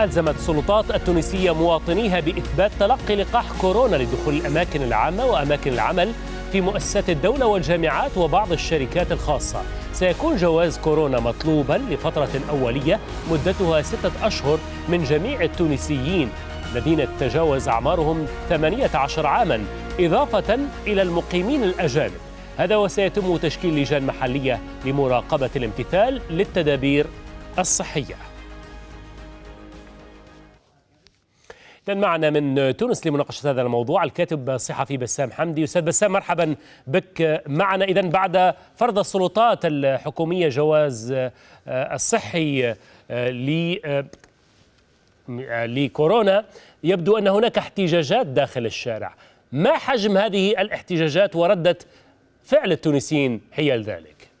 ألزمت السلطات التونسية مواطنيها بإثبات تلقي لقاح كورونا لدخول الأماكن العامة وأماكن العمل في مؤسسات الدولة والجامعات وبعض الشركات الخاصة سيكون جواز كورونا مطلوبا لفترة أولية مدتها ستة أشهر من جميع التونسيين الذين تجاوز أعمارهم 18 عاما إضافة إلى المقيمين الأجانب هذا وسيتم تشكيل لجان محلية لمراقبة الامتثال للتدابير الصحية كان معنا من تونس لمناقشة هذا الموضوع الكاتب الصحفي بسام حمدي أستاذ بسام مرحبا بك معنا إذا بعد فرض السلطات الحكومية جواز آه، الصحي آه، ل آه، لكورونا يبدو أن هناك احتجاجات داخل الشارع ما حجم هذه الاحتجاجات وردة فعل التونسيين حيال ذلك؟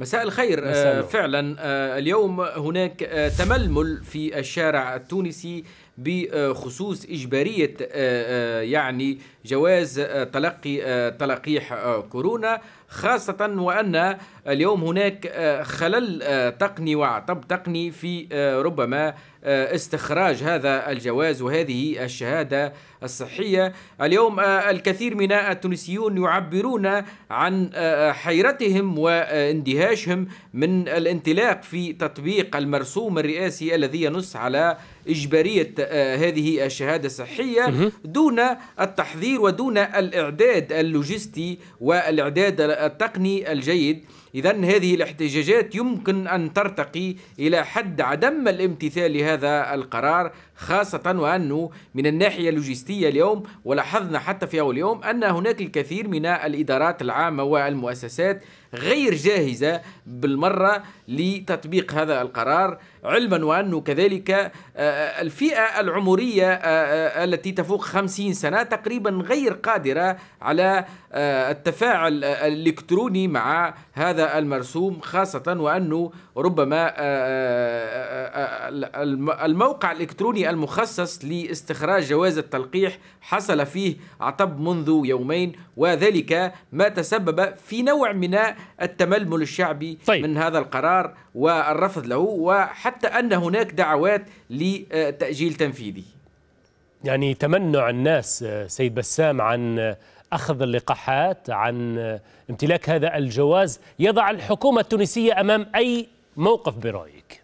مساء الخير مساء آه، فعلا آه، اليوم هناك آه، تململ في الشارع التونسي بخصوص إجبارية آه، آه، يعني جواز آه، تلقي تلقيح كورونا خاصة وأن اليوم هناك خلل تقني وعطب تقني في ربما استخراج هذا الجواز وهذه الشهادة الصحية اليوم الكثير من التونسيون يعبرون عن حيرتهم واندهاشهم من الانطلاق في تطبيق المرسوم الرئاسي الذي ينص على إجبارية آه، هذه الشهادة الصحية دون التحضير ودون الإعداد اللوجستي والإعداد التقني الجيد إذا هذه الاحتجاجات يمكن أن ترتقي إلى حد عدم الامتثال لهذا القرار خاصة وأنه من الناحية اللوجستية اليوم ولاحظنا حتى في أول يوم أن هناك الكثير من الإدارات العامة والمؤسسات غير جاهزة بالمرة لتطبيق هذا القرار علما وأنه كذلك آه، آه، الفئة العمرية آه، التي تفوق 50 سنة تقريبا غير قادرة على التفاعل الإلكتروني مع هذا هذا المرسوم خاصة وأنه ربما آه، آه، آه، الموقع الإلكتروني المخصص لاستخراج جواز التلقيح حصل فيه عطب منذ يومين وذلك ما تسبب في نوع من التململ الشعبي طيب. من هذا القرار والرفض له وحتى أن هناك دعوات لتأجيل تنفيذه يعني تمنع الناس سيد بسام عن أخذ اللقاحات عن امتلاك هذا الجواز يضع الحكومة التونسية أمام أي موقف برأيك؟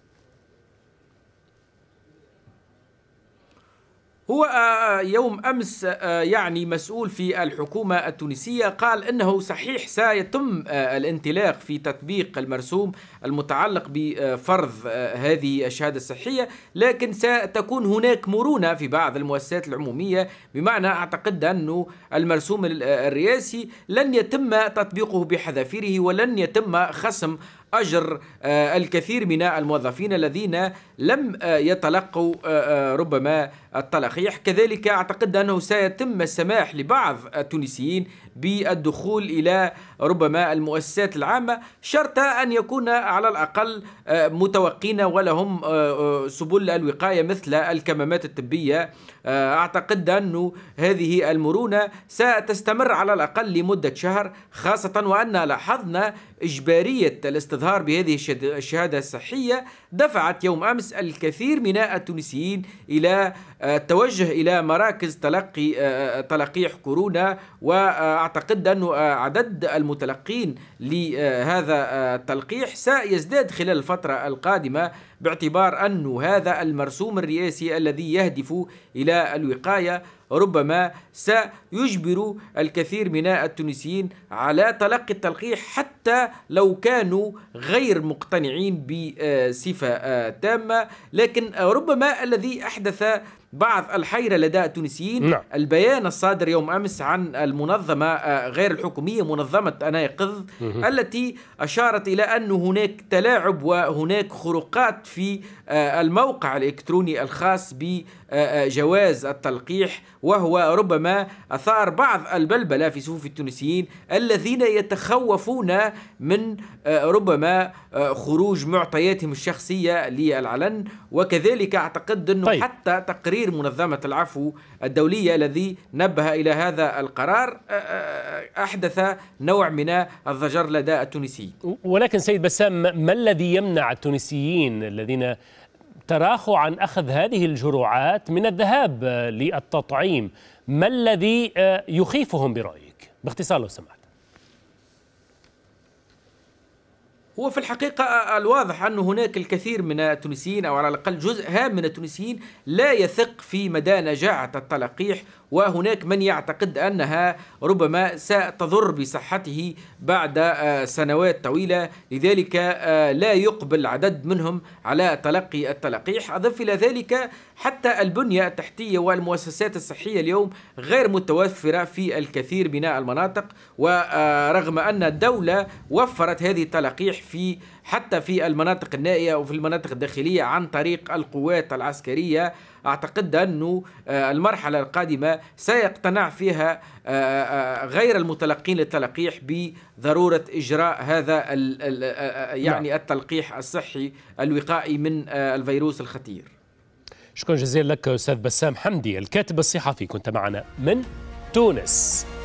هو آه، آه، يوم أمس آه، يعني مسؤول في الحكومة التونسية قال أنه صحيح سيتم الانطلاق في تطبيق المرسوم المتعلق بفرض هذه الشهادة الصحية لكن ستكون هناك مرونة في بعض المؤسسات العمومية بمعنى أعتقد أنه المرسوم الرئاسي لن يتم تطبيقه بحذافيره ولن يتم خصم أجر آه، الكثير من الموظفين الذين لم آه، يتلقوا آه، ربما التلقيح كذلك أعتقد أنه سيتم السماح لبعض التونسيين بالدخول إلى ربما المؤسسات العامة شرط أن يكون على الأقل آه، متوقين ولهم آه، آه، سبل الوقاية مثل الكمامات الطبية أعتقد أن هذه المرونة ستستمر على الأقل لمدة شهر خاصة وأن لاحظنا إجبارية الاستظهار بهذه الشهادة الصحية دفعت يوم أمس الكثير من التونسيين إلى آه، التوجه إلى مراكز تلقي آه، آه، تلقيح كورونا وأعتقد أن عدد المتلقين لهذا التلقيح سيزداد خلال الفترة القادمة باعتبار أن هذا المرسوم الرئاسي الذي يهدف إلى الوقاية ربما سيجبر الكثير من التونسيين على تلقي التلقيح حتى لو كانوا غير مقتنعين بصفة تامة لكن ربما الذي أحدث بعض الحيرة لدى التونسيين نعم. البيان الصادر يوم أمس عن المنظمة آه، غير الحكومية منظمة أنايقظ التي أشارت إلى أن هناك تلاعب وهناك خروقات في آه، الموقع الإلكتروني الخاص آه، آه، جواز التلقيح وهو ربما أثار بعض البلبلة في صفوف التونسيين الذين يتخوفون من آه، ربما خروج معطياتهم الشخصية للعلن وكذلك أعتقد أنه طيب. حتى تقرير منظمة العفو الدولية الذي نبه إلى هذا القرار أحدث نوع من الضجر لدى التونسيين ولكن سيد بسام ما الذي يمنع التونسيين الذين تراخوا عن أخذ هذه الجرعات من الذهاب آه، للتطعيم ما الذي آه، يخيفهم برأيك باختصار لو سمحت هو في الحقيقة آه، الواضح أن هناك الكثير من التونسيين أو على الأقل جزء هام من التونسيين لا يثق في مدى نجاعة التلقيح وهناك من يعتقد أنها ربما ستضر بصحته بعد آه، سنوات طويلة لذلك آه، لا يقبل عدد منهم على تلقي التلقيح أضف إلى ذلك حتى البنية التحتية والمؤسسات الصحية اليوم غير متوفرة في الكثير من المناطق ورغم آه، أن الدولة وفرت هذه التلقيح في حتى في المناطق النائية وفي المناطق الداخلية عن طريق القوات العسكرية أعتقد أنه آه، المرحلة القادمة سيقتنع فيها آه، آه، غير المتلقين للتلقيح بضرورة إجراء هذا نعم. يعني التلقيح الصحي الوقائي من الفيروس الخطير شكرا جزيلا لك أستاذ بسام حمدي الكاتب الصحفي كنت معنا من تونس